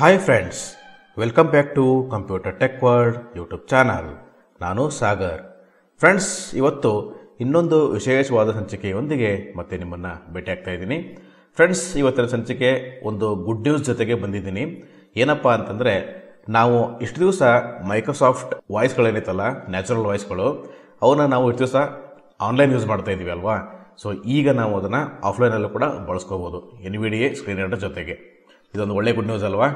Hi friends welcome back to computer tech world YouTube channel ನಾನು Sagar friends ಇವತ್ತು ಇನ್ನೊಂದು ವಿಶೇಷವಾದ ಸಂಚಿಕೆಯೊಂದಿಗೆ ಮತ್ತೆ ನಿಮ್ಮನ್ನು ಭೇಟಿಯಾಗ್ತಾ ಇದ್ದೀನಿ ಫ್ರೆಂಡ್ಸ್ ಇವತ್ತಿನ ಸಂಚಿಕೆ ಒಂದು ಗುಡ್ ನ್ಯೂಸ್ ಜೊತೆಗೆ ಬಂದಿದ್ದೀನಿ ಏನಪ್ಪ ಅಂತಂದರೆ ನಾವು ಇಷ್ಟು ದಿವಸ ಮೈಕ್ರೋಸಾಫ್ಟ್ ವಾಯ್ಸ್ಗಳೇನಿತ್ತಲ್ಲ ನ್ಯಾಚುರಲ್ ವಾಯ್ಸ್ಗಳು ಅವನ್ನ ನಾವು ಇಷ್ಟು ದಿವಸ ಆನ್ಲೈನ್ ಯೂಸ್ ಮಾಡ್ತಾ ಇದ್ದೀವಿ ಅಲ್ವಾ ಸೊ ಈಗ ನಾವು ಅದನ್ನು ಆಫ್ಲೈನಲ್ಲೂ ಕೂಡ ಬಳಸ್ಕೋಬೋದು N V D A screen ಜೊತೆಗೆ ಇದೊಂದು ಒಳ್ಳೆ ಗುಡ್ ನ್ಯೂಸ್ ಅಲ್ವಾ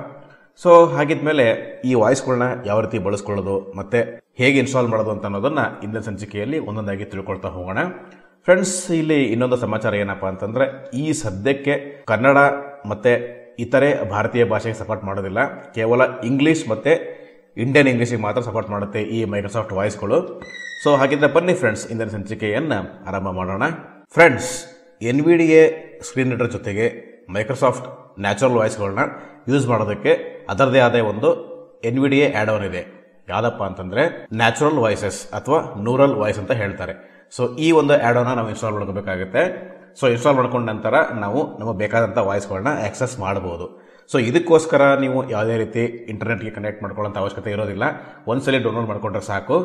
ಸೊ ಹಾಗಿದ್ಮೇಲೆ ಈ ವಾಯ್ಸ್ಗಳನ್ನ ಯಾವ ರೀತಿ ಬಳಸ್ಕೊಳ್ಳೋದು ಮತ್ತೆ ಹೇಗೆ ಇನ್ಸ್ಟಾಲ್ ಮಾಡೋದು ಅಂತ ಅನ್ನೋದನ್ನ ಇಂದಿನ ಸಂಚಿಕೆಯಲ್ಲಿ ಒಂದೊಂದಾಗಿ ತಿಳ್ಕೊಳ್ತಾ ಹೋಗೋಣ ಫ್ರೆಂಡ್ಸ್ ಇಲ್ಲಿ ಇನ್ನೊಂದು ಸಮಾಚಾರ ಏನಪ್ಪಾ ಅಂತಂದ್ರೆ ಈ ಸದ್ಯಕ್ಕೆ ಕನ್ನಡ ಮತ್ತೆ ಇತರೆ ಭಾರತೀಯ ಭಾಷೆಗೆ ಸಪೋರ್ಟ್ ಮಾಡೋದಿಲ್ಲ ಕೇವಲ ಇಂಗ್ಲೀಷ್ ಮತ್ತೆ ಇಂಡಿಯನ್ ಇಂಗ್ಲೀಷಿಗೆ ಮಾತ್ರ ಸಪೋರ್ಟ್ ಮಾಡುತ್ತೆ ಈ ಮೈಕ್ರೋಸಾಫ್ಟ್ ವಾಯ್ಸ್ಗಳು ಸೊ ಹಾಗಿದ್ರೆ ಬನ್ನಿ ಫ್ರೆಂಡ್ಸ್ ಇಂದಿನ ಸಂಚಿಕೆಯನ್ನು ಆರಂಭ ಮಾಡೋಣ friends N V D A screen reader ಜೊತೆಗೆ ಮೈಕ್ರೋಸಾಫ್ಟ್ ನ್ಯಾಚುರಲ್ ವಾಯ್ಸ್ಗಳನ್ನ ಯೂಸ್ ಮಾಡೋದಕ್ಕೆ ಅದರದೇ ಆದ ಒಂದು N V D A add on ಇದೆ ಯಾವುದಪ್ಪ ಅಂತಂದರೆ ನ್ಯಾಚುರಲ್ ವಾಯ್ಸಸ್ ಅಥವಾ ನೂರಲ್ ವಾಯ್ಸ್ ಅಂತ ಹೇಳ್ತಾರೆ ಸೊ ಈ ಒಂದು ಆ್ಯಡ್ ಆನ ನಾವು ಇನ್ಸ್ಟಾಲ್ ಮಾಡ್ಕೋಬೇಕಾಗುತ್ತೆ ಸೊ ಇನ್ಸ್ಟಾಲ್ ಮಾಡ್ಕೊಂಡ ನಂತರ ನಾವು ನಮಗೆ ಬೇಕಾದಂಥ ವಾಯ್ಸ್ಗಳನ್ನ ಆಕ್ಸೆಸ್ ಮಾಡ್ಬೋದು ಸೊ ಇದಕ್ಕೋಸ್ಕರ ನೀವು ಯಾವುದೇ ರೀತಿ ಇಂಟರ್ನೆಟ್ಗೆ ಕನೆಕ್ಟ್ ಮಾಡ್ಕೊಳ್ಳೋಂಥ ಅವಶ್ಯಕತೆ ಇರೋದಿಲ್ಲ ಒಂದ್ಸಲಿ ಡೌನ್ಲೋಡ್ ಮಾಡ್ಕೊಂಡ್ರೆ ಸಾಕು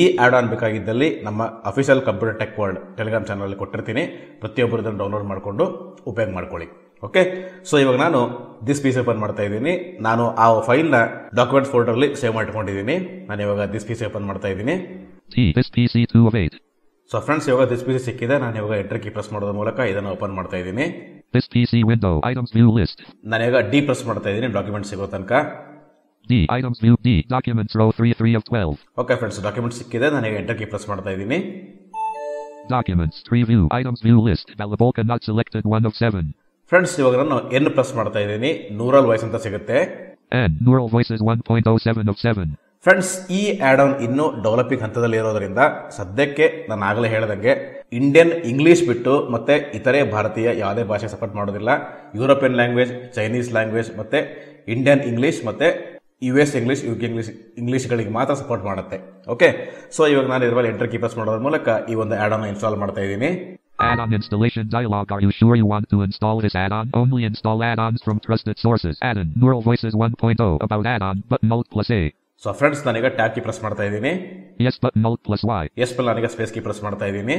ಈ ಆ್ಯಡ್ ಆನ್ ಬೇಕಾಗಿದ್ದಲ್ಲಿ ನಮ್ಮ official computer tech world Telegram ಚಾನಲಲ್ಲಿ ಕೊಟ್ಟಿರ್ತೀನಿ ಪ್ರತಿಯೊಬ್ಬರು ಇದನ್ನು ಡೌನ್ಲೋಡ್ ಮಾಡಿಕೊಂಡು ಉಪಯೋಗ ಮಾಡ್ಕೊಳ್ಳಿ ಓಕೆ ಸೊ ಇವಾಗ ನಾನು ದಿಸ್ ಪೀಸ್ ಓಪನ್ ಮಾಡ್ತಾ ಇದ್ದೀನಿ ನಾನು ಆ ಫೈಲ್ನ ಡಾಕ್ಯುಮೆಂಟ್ ಫೋಲ್ಡರ್ಲಿ ಸೇವ್ ಮಾಡ್ಕೊಂಡಿದ್ದೀನಿ ನಾನು ಇವಾಗ ದಿಸ್ ಪೀಸ್ ಓಪನ್ ಮಾಡ್ತಾ ಇದ್ದೀನಿ ಸೊ ಫ್ರೆಂಡ್ಸ್ ಇವಾಗ ದಿಸ್ ಪಿ ಸಿಕ್ಕಿದೆ ನಾನು ಇವಾಗ ಎಂಟರ್ ಕೀ ಪ್ರೆಸ್ ಮಾಡೋದ್ರ ಮೂಲಕ ಇದನ್ನು ಓಪನ್ ಮಾಡ್ತಾ ಇದ್ದೀನಿ This PC window items view list. ನಾನು ಈಗ ಡಿ ಪ್ರೆಸ್ ಮಾಡ್ತಾ ಇದ್ದೀನಿ ಡಾಕ್ಯುಮೆಂಟ್ ಸಿಗೋ ತನಕ the items view the documents row 3 3 of 12 okay friends document ಸಿಕ್ಕಿದೆ ನಾನು ಈಗ ಎಂಟರ್ ಕೀ ಪ್ರೆಸ್ ಮಾಡ್ತಾ ಇದ್ದೀನಿ documents 3 view items view list available cannot selected 1 of 7 friends ಇವಾಗ ನಾನು ಎನ್ ಪ್ರೆಸ್ ಮಾಡ್ತಾ ಇದ್ದೀನಿ ನೂರಲ್ ವಾಯ್ಸ್ ಅಂತ ಸಿಗುತ್ತೆ N neural voice is 1.07 of 7 friends ಈ ಆಡ್ ಆನ್ ಇನ್ನೂ ಡೆವಲಪಿಂಗ್ ಹಂತದಲ್ಲಿ ಇರೋದರಿಂದ ಸದ್ಯಕ್ಕೆ ನಾನು ಆಗಲೇ ಹೇಳಿದಂಗೆ ಇಂಡಿಯನ್ ಇಂಗ್ಲೀಷ್ ಬಿಟ್ಟು ಮತ್ತೆ ಇತರೆ ಭಾರತೀಯ ಯಾವುದೇ ಭಾಷೆ ಸಪೋರ್ಟ್ ಮಾಡೋದಿಲ್ಲ ಯುರೋಪಿಯನ್ ಲ್ಯಾಂಗ್ವೇಜ್ ಚೈನೀಸ್ ಲ್ಯಾಂಗ್ವೇಜ್ ಮತ್ತೆ ಇಂಡಿಯನ್ ಇಂಗ್ಲೀಷ್ ಮತ್ತೆ U S English U K English ಇಂಗ್ಲೀಷ್ಗಳಿಗೆ ಮಾತ್ರ ಸಪೋರ್ಟ್ ಮಾಡುತ್ತೆ ಓಕೆ ಸೊ ಇವಾಗ ನಾನು ಇದರ ಮೇಲೆ ಎಂಟರ್ ಕೀಪರ್ಸ್ ಮಾಡೋದ್ರ ಮೂಲಕ ಈ ಒಂದು ಆಡ್ ಅನ್ನು ಇನ್ಸ್ಟಾಲ್ ಮಾಡ್ತಾ ಇದ್ದೀನಿ Add on installation dialog. Are you sure you want to install this add on? Only install add ons from trusted sources. Add in Neural Voices 1.0 about add on button Alt plus A. So friends ನನಗೆ tab key press ಮಾಡ್ತಾ ಇದ್ದೀನಿ S plus Alt S ಮೇಲೆ ನನಗೆ space key press ಮಾಡ್ತಾ ಇದ್ದೀನಿ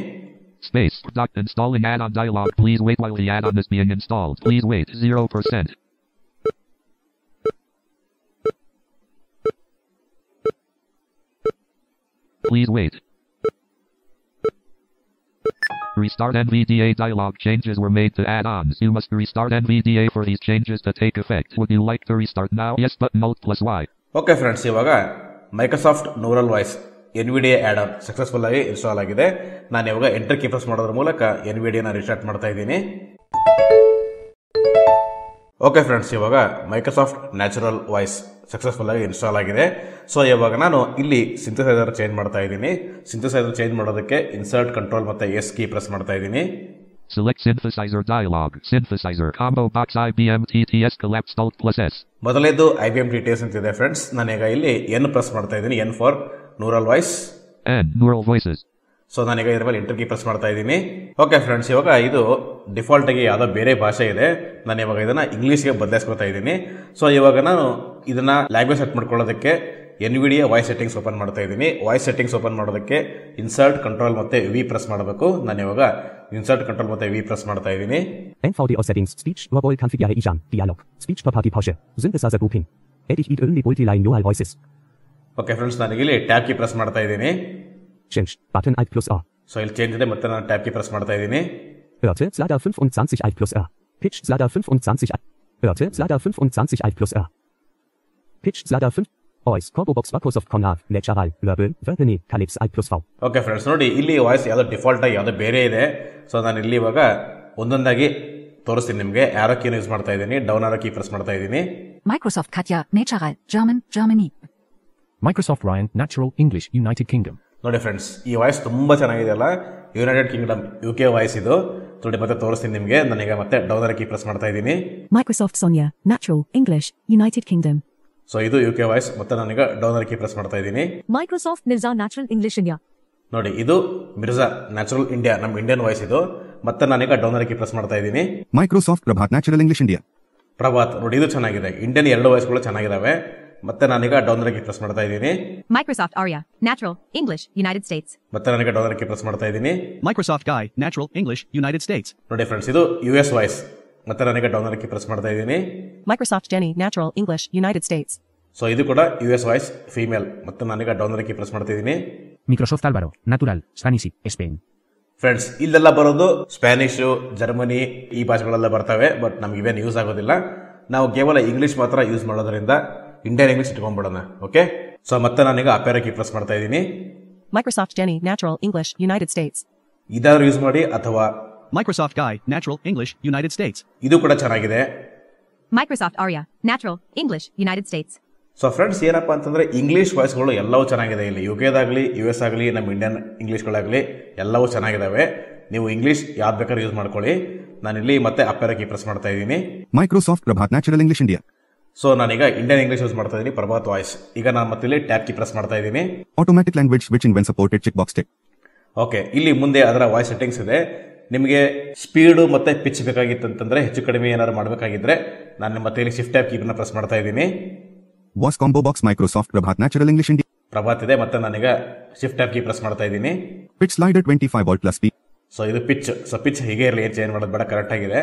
Space. Dot installing add-on dialog. Please wait while the add-on is being installed. Please wait. 0%. Please wait. Restart NVDA dialog. Changes were made to add-ons. You must restart NVDA for these changes to take effect. Would you like to restart now? Yes, but Alt plus Y. Okay, friends. ಇವಾಗ Microsoft Neural Voice. N V D add successful ಆಗಿ install ಆಗಿದೆ ನಾನು ಇವಾಗ enter key press ಮಾಡೋದ್ರ ಮೂಲಕ N V ಡಿನ restart ಮಾಡ್ತಾ ಇದ್ದೀನಿ okay friends ಇವಾಗ ಮೈಕ್ರೋಸಾಫ್ಟ್ ನ್ಯಾಚುರಲ್ ವಾಯ್ಸ್ ಸಕ್ಸಸ್ಫುಲ್ ಆಗಿ ಇನ್ಸ್ಟಾಲ್ ಆಗಿದೆ ಸೊ ಇವಾಗ ನಾನು ಇಲ್ಲಿ ಸಿಂಥಸೈಸರ್ ಚೇಂಜ್ ಮಾಡ್ತಾ ಇದ್ದೀನಿ ಸಿಂಥಸೈಸರ್ ಚೇಂಜ್ ಮಾಡೋದಕ್ಕೆ ಇನ್ಸರ್ಟ್ ಕಂಟ್ರೋಲ್ ಮತ್ತೆ ಎಸ್ ಕೀ ಪ್ರೆಸ್ ಮಾಡ್ತಾ ಇದ್ದೀನಿ Select synthesizer dialog. Synthesizer combo box IBM TTS collapsed alt plus S. ಮೊದಲೇದು ಐ ಬಿ ಎಂ ಇದೆ ಫ್ರೆಂಡ್ಸ್ ಅಂತಿದೆ ಫ್ರೆಂಡ್ಸ್ ಇಲ್ಲಿ ಎನ್ ಪ್ರೆಸ್ ಮಾಡ್ತಾ ಇದ್ದೀನಿ N for neural voice neural voices so ನಾನೀಗ ಇದ್ರ ಮೇಲೆ ಇಂಟರ್ ಕೀ ಪ್ರೆಸ್ ಮಾಡ್ತಾ ಇದ್ದೀನಿ ಓಕೆ ಫ್ರೆಂಡ್ಸ್ ಇವಾಗ ಇದು ಡಿಫಾಲ್ಟ್ ಆಗಿ ಯಾವುದೋ ಬೇರೆ ಭಾಷೆ ಇದೆ ನಾನು ಇವಾಗ ಇದನ್ನ ಇಂಗ್ಲೀಷ್ಗೆ ಬದಲಾಯಿಸ್ಕೊತಾ ಇದ್ದೀನಿ ಸೊ ಇವಾಗ ನಾನು ಇದನ್ನ ಲ್ಯಾಂಗ್ವೇಜ್ ಸೆಟ್ ಮಾಡ್ಕೊಳ್ಳೋದಕ್ಕೆ N V D voice settings open ಮಾಡ್ತಾ ಇದ್ದೀನಿ ವಾಯ್ಸ್ ಸೆಟ್ಟಿಂಗ್ಸ್ ಓಪನ್ ಮಾಡೋದಕ್ಕೆ ಇನ್ಸರ್ಟ್ ಕಂಟ್ರೋಲ್ ಮತ್ತೆ ವಿ ಪ್ರೆಸ್ ಮಾಡಬೇಕು ನಾನು ಇವಾಗ ಇನ್ಸರ್ಟ್ ಕಂಟ್ರೋಲ್ ಮತ್ತೆ ವಿ ಪ್ರೆಸ್ ಮಾಡ್ತಾ ಇದ್ದೀನಿ ಸ್ಪೀಚ್ ಓಕೆ ಫ್ರೆಂಡ್ಸ್ ಇಲ್ಲಿ ಟ್ಯಾಪ್ ಕಿ ಪ್ರೆಸ್ ಮಾಡ್ತಾ ಇದ್ದೀನಿ change button I plus A so ಇಲ್ಲಿ ಚೇಂಜ್ ಇದೆ ಮತ್ತೆ ನಾನು ಟ್ಯಾಪ್ ಕಿ ಪ್ರೆಸ್ ಮಾಡ್ತಾ ಇದ್ದೀನಿ okay slider 25 I plus A pitch slider 25 I Örte, slaughter 25 I plus A pitch slider 5. Voice combo box ಬಾಕೋಸ್ of ಕೊನಾರ್ ನೇಚರಲ್ ಲರ್ಬಲ್ ವರ್ಧನಿ ಕಲಿಪ್ಸ್ ಐ ಪ್ಲಸ್ ಫೌ ಓಕೆ ಫ್ರೆಂಡ್ಸ್ ನೋಡಿ ಇಲ್ಲಿ ವಾಯ್ಸ್ ಯಾವುದೋ ಡಿಫಾಲ್ಟ್ ಆಗಿ ಯಾವುದೋ ಬೇರೆ ಇದೆ ಸೊ ನಾನು ಇಲ್ಲಿ ಇವಾಗ ಒಂದೊಂದಾಗಿ ತೋರಿಸ್ತೀನಿ ನಿಮಗೆ ಆರೋ ಯೂಸ್ ಮಾಡ್ತಾ ಇದ್ದೀನಿ ಡೌನ್ ಆರೋ ಕೀ ಪ್ರೆಸ್ ಮಾಡ್ತಾ ಇದ್ದೀನಿ Microsoft Katja natural German Germany Microsoft Ryan natural English United Kingdom ನೋಡಿ ಫ್ರೆಂಡ್ಸ್ ಈ ವಾಯ್ಸ್ ತುಂಬ ಚೆನ್ನಾಗಿದೆ ಅಲ್ಲ United Kingdom U K voice ಇದು ನೋಡಿ ಮತ್ತೆ ತೋರಿಸ್ತೀನಿ ನಿಮಗೆ ನನಗೆ ಮತ್ತೆ ಡೌನರ್ ಕೀ ಪ್ರೆಸ್ ಮಾಡ್ತಾ ಇದ್ದೀನಿ Microsoft Sonia natural English United Kingdom so ಇದು ಯು ಕೆ ವಾಯ್ಸ್ ಮತ್ತೆ ನನಗೆ ಡೌನರ್ ಕೀ ಪ್ರೆಸ್ ಮಾಡ್ತಾ ಇದ್ದೀನಿ Microsoft Neerja natural English India ನೋಡಿ ಇದು ಮಿರ್ಜಾ ನ್ಯಾಚುರಲ್ ಇಂಡಿಯಾ ನಮ್ಮ ಇಂಡಿಯನ್ ವಾಯ್ಸ್ ಇದು ಮತ್ತೆ ನನಗೆ ಡೌನರ್ ಕೀ ಪ್ರೆಸ್ ಮಾಡ್ತಾ ಇದ್ದೀನಿ Microsoft Prabhat natural English India Prabhat ನೋಡಿ ಇದು ಚೆನ್ನಾಗಿದೆ ಇಂಡಿಯನ್ ಎರಡು ವಾಯ್ಸ್ಗಳು ಚೆನ್ನಾಗಿದ್ದಾವೆ ಮತ್ತೆ ನಾನೀಗ ಡೌನ್ ಪ್ರೆಸ್ ಮಾಡ್ತಾ ಇದ್ದೀನಿ Microsoft Aria natural English United States ಮತ್ತೆ ನಾನೀಗ ಡೌನ್ ಗೆ ಪ್ರೆಸ್ ಮಾಡ್ತಾ ಇದ್ದೀನಿ Microsoft Guy natural English United States ನೋಡಿ ಫ್ರೆಂಡ್ಸ್ ಇದು ಯು ಎಸ್ ವಾಯ್ಸ್ ಮತ್ತೆ ನಾನೀಗ ಡೌನ್ ಪ್ರೆಸ್ ಮಾಡ್ತಾ ಇದ್ದೀನಿ Microsoft Jenny natural English United States so ಇದು ಕೂಡ ಯು ಎಸ್ ವಾಯ್ಸ್ ಫೀಮೇಲ್ ಮತ್ತೆ ನಾನೀಗ ಡೌನ್ ಪ್ರೆಸ್ ಮಾಡ್ತಾ ಇದ್ದೀನಿ ಮೈಕ್ರೋಸಾಫ್ಟ್ ಆಲ್ಬಾರೋ ನ್ಯಾಚುರಲ್ ಸ್ಪ್ಯಾನಿಶ್ ಸ್ಪೇನ್ ಫ್ರೆಂಡ್ಸ್ ಇಲ್ಲೆಲ್ಲ ಬರೋದು ಸ್ಪ್ಯಾನಿಶ್ ಜರ್ಮನಿ ಈ ಭಾಷೆಗಳೆಲ್ಲ ಬರ್ತವೆ ಬಟ್ ನಮ್ಗೆ ಇವೇನು ಯೂಸ್ ಆಗೋದಿಲ್ಲ ನಾವು ಕೇವಲ ಇಂಗ್ಲೀಷ್ ಮಾತ್ರ ಯೂಸ್ ಮಾಡೋದ್ರಿಂದ ಇಂಡಿಯನ್ ಇಂಗ್ಲಿಷ್ ಇಟ್ಕೊಂಡ್ಬಿಡೋಣ ಓಕೆ ಸೊ ಮತ್ತೆ ನಾನೀಗ ಅಪೇರ ಕೀ ಪ್ರೆಸ್ ಮಾಡ್ತಾ ಇದ್ದೀನಿ Microsoft Jenny natural English United States ಇದಾದ್ರು ಯೂಸ್ ಮಾಡಿ ಅಥವಾ Microsoft Guy natural English United States ಇದು ಕೂಡ ಚೆನ್ನಾಗಿದೆ Microsoft Aria natural English United States so friends ಏನಪ್ಪಾ ಅಂತಂದ್ರೆ ಇಂಗ್ಲಿಷ್ ವಾಯ್ಸ್ಗಳು ಎಲ್ಲವೂ ಚೆನ್ನಾಗಿದೆ ಇಲ್ಲಿ ಯು ಯು ಎಸ್ ಆಗಲಿ ನಮ್ಮ ಇಂಡಿಯನ್ ಗಳಾಗಲಿ ಎಲ್ಲವೂ ಚೆನ್ನಾಗಿದ್ದಾವೆ ನೀವು ಇಂಗ್ಲಿಷ್ ಯಾವ್ದು ಬೇಕಾದ್ರೂ ಯೂಸ್ ಮಾಡ್ಕೊಳ್ಳಿ ನಾನಿಲ್ಲಿ ಮತ್ತೆ ಅಪ್ಪರಕ್ಕೆ ಪ್ರೆಸ್ ಮಾಡ್ತಾ ಇದ್ದೀನಿ Microsoft Prabhat natural English India so ನಾನೀಗ ಇಂಡಿಯನ್ ಇಂಗ್ಲಿಷ್ ಯೂಸ್ ಮಾಡ್ತಾ ಇದ್ದೀನಿ ಪ್ರಭಾತ್ ವಾಯ್ಸ್ ಈಗ ನಾನು ಮತ್ತೆ ಇಲ್ಲಿ ಟ್ಯಾಪ್ ಕಿ ಪ್ರೆಸ್ ಮಾಡ್ತಾ ಇದ್ದೀನಿ automatic language in when supported check box ಟೆಕ್ ಓಕೆ ಇಲ್ಲಿ ಮುಂದೆ ಅದರ ವಾಯ್ಸ್ ಸೆಟ್ಟಿಂಗ್ಸ್ ಇದೆ ನಿಮಗೆ ಸ್ಪೀಡು ಮತ್ತೆ ಪಿಚ್ ಬೇಕಾಗಿತ್ತು ಅಂತಂದ್ರೆ ಹೆಚ್ಚು ಕಡಿಮೆ ಏನಾದ್ರು ಮಾಡಬೇಕಾಗಿದ್ರೆ ನಾನು ಮತ್ತೆ ಇಲ್ಲಿ ಶಿಫ್ಟ್ ಟ್ಯಾಪ್ ಕೀನ ಪ್ರೆಸ್ ಮಾಡ್ತಾ ಇದ್ದೀನಿ voice combo box Microsoft Prabhat natural English India Prabhat ಇದೆ ಮತ್ತೆ ನಾನೀಗ ಶಿಫ್ಟ್ ಟ್ಯಾಬ್ ಕೀ ಪ್ರೆಸ್ ಮಾಡ್ತಾ ಇದ್ದೀನಿ pitch slider twenty five what plus P so ಇದು ಪಿಚ್ ಸೊ ಪಿಚ್ ಹೀಗೆ ಇರಲಿ ಏನು ಚೇಂಜ್ ಮಾಡೋದು ಬೇಡ ಕರೆಕ್ಟ್ ಆಗಿದೆ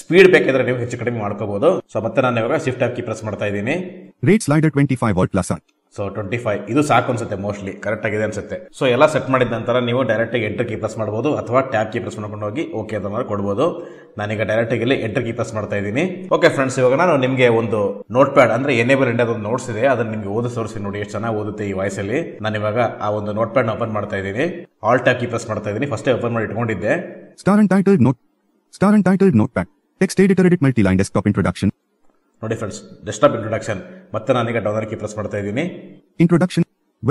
ಸ್ಪೀಡ್ ಬೇಕಿದ್ರೆ ನೀವು ಹೆಚ್ಚು ಕಡಿಮೆ ಮಾಡ್ಕೋಬಹುದು ಸೊ ಮತ್ತೆ ನಾನು ಇವಾಗ ಶಿಫ್ಟ್ ಕೀ ಪ್ರೆಸ್ ಮಾಡ್ತಾ ಇದ್ದೀನಿ rate slider twenty five word plus so twenty five ಇದು ಸಾಕು ಅನ್ಸುತ್ತೆ ಮೋಸ್ಟ್ಲಿ ಕರೆಕ್ಟ್ ಆಗಿದೆ ಅನ್ಸುತ್ತೆ ಸೊ ಎಲ್ಲ ಸೆಟ್ ಮಾಡಿದ ನಂತರ ನೀವು ಡೈರೆಕ್ಟ್ ಆಗಿ ಎಂಟರ್ ಕೀ ಪ್ರೆಸ್ ಮಾಡಬಹುದು ಅಥವಾ ಟ್ಯಾಬ್ ಕೀ ಪ್ರೆಸ್ ಮಾಡ್ಕೊಂಡು ಹೋಗಿ ಓಕೆ ಅದನ್ನ ಕೊಡಬಹುದು ನಾನೀಗ ಡೈರೆಕ್ಟ್ ಆಗಿ ಇಲ್ಲಿ ಎಂಟರ್ ಕೀ ಪ್ರೆಸ್ ಮಾಡ್ತಾ ಇದ್ದೀನಿ ಓಕೆ ಫ್ರೆಂಡ್ಸ್ ಇವಾಗ ನಾನು ನಿಮಗೆ ಒಂದು ನೋಟ್ ಪ್ಯಾಡ್ ಅಂದ್ರೆ ಎನೇಬಲ್ ಇಂಡಿಯಾದ ಒಂದು ನೋಟ್ಸ್ ಇದೆ ಅದನ್ನ ನಿಮಗೆ ಓದಿ ಸೋರಿಸಿ ನೋಡಿ ಎಷ್ಟು ಚೆನ್ನಾಗಿ ಓದುತ್ತೆ ಈ ವಯಸ್ಸಲ್ಲಿ ನಾನು ಇವಾಗ ಆ ಒಂದು ನೋಟ್ ಪ್ಯಾಡ್ ಓಪನ್ ಮಾಡ್ತಾ ಇದ್ದೀನಿ ಆಲ್ ಟ್ಯಾಪ್ ಕೀ ಪ್ರೆಸ್ ಮಾಡ್ತಾ ಇದ್ದೀನಿ ಫಸ್ಟ್ ಓಪನ್ ಮಾಡಿ ಇಟ್ಕೊಂಡಿದ್ದೆ star untitled note star untitled notepad Text editor edit multi line desktop introduction. No difference. Desktop introduction. ಮತ್ತೆ ನಾನೀಗ ಡಾಲರ್ ಕಿ ಪ್ರೆಸ್ ಮಾಡ್ತಾ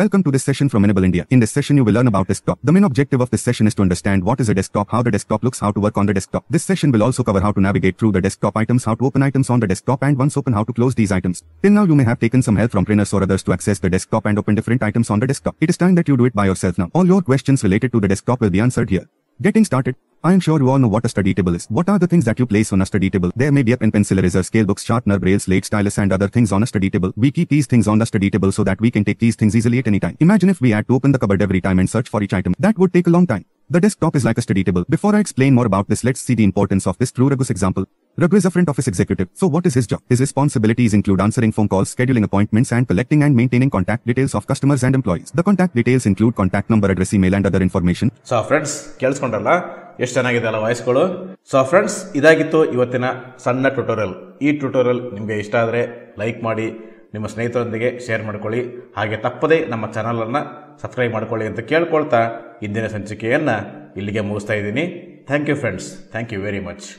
Welcome to this session from Enable India. In this session you will learn about desktop. The main objective of this session is to understand what is a desktop, how the desktop looks, how to work on the desktop. This session will also cover how to navigate through the desktop items, how to open items on the desktop and once open how to close these items. Till now you may have taken some help from trainers or others to access the desktop and open different items on the desktop. It is time that you do it by yourself now. All your questions related to the desktop will be answered here. Getting started. I'm sure you all know what a study table is. What are the things that you place on a study table? There may be a pen, pencil, eraser, scale, books, sharpener, braille, slate, stylus and other things on a study table. We keep these things on the study table so that we can take these things easily at any time. Imagine if we had to open the cupboard every time and search for each item. That would take a long time. The desktop is like a study table. Before I explain more about this, let's see the importance of this through Raghu's example. Raghu is a front office executive. So what is his job? His responsibilities include answering phone calls, scheduling appointments and collecting and maintaining contact details of customers and employees. The contact details include contact number, address, email and other information. So friends, ಕೇಳಿಸ್ಕೊಂಡಲ್ಲ ಎಷ್ಟು ಚೆನ್ನಾಗಿದೆ ಅಲ್ಲ ವಾಯ್ಸ್ಗಳು so friends ಇದಾಗಿತ್ತು ಇವತ್ತಿನ ಸಣ್ಣ tutorial ಈ tutorial ನಿಮಗೆ ಇಷ್ಟ ಆದರೆ ಲೈಕ್ ಮಾಡಿ ನಿಮ್ಮ ಸ್ನೇಹಿತರೊಂದಿಗೆ ಶೇರ್ ಮಾಡ್ಕೊಳ್ಳಿ ಹಾಗೆ ತಪ್ಪದೇ ನಮ್ಮ ಚಾನಲನ್ನು ಸಬ್ಸ್ಕ್ರೈಬ್ ಮಾಡ್ಕೊಳ್ಳಿ ಅಂತ ಕೇಳ್ಕೊಳ್ತಾ ಇಂದಿನ ಸಂಚಿಕೆಯನ್ನು ಇಲ್ಲಿಗೆ ಮುಗಿಸ್ತಾ ಇದ್ದೀನಿ thank you friends thank you very much